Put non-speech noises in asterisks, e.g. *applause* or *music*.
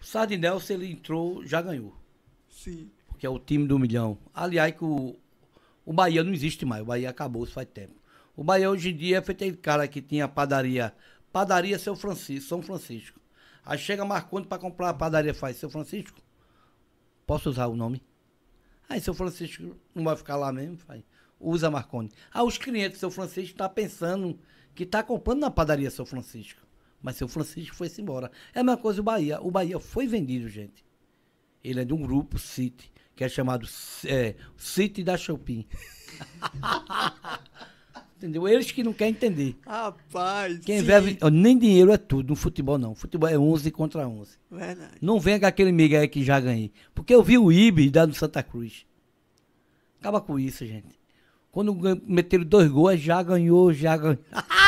O Sardinel, se ele entrou, já ganhou. Sim. Porque é o time do milhão. Aliás, que o, o Bahia não existe mais. O Bahia acabou isso faz tempo. O Bahia hoje em dia é feito aquele cara que tinha padaria. Padaria São Francisco. São Francisco. Aí chega Marcondes para comprar a padaria faz. Seu Francisco, posso usar o nome? Aí seu Francisco não vai ficar lá mesmo? Faz. Usa Marcondes. Ah, os clientes, seu Francisco está pensando que está comprando na padaria São Francisco. Mas seu Francisco foi-se embora. É a mesma coisa o Bahia. O Bahia foi vendido, gente. Ele é de um grupo, City, que é chamado é, City da Chopin. *laughs* Entendeu? Eles que não querem entender. Rapaz, Quem verve, nem dinheiro é tudo no futebol, não. Futebol é 11 contra 11. Verdade. Não venha com aquele Miguel que já ganhei. Porque eu vi o Ibe dar no Santa Cruz. Acaba com isso, gente. Quando meteram dois gols, já ganhou, já ganhou. *laughs*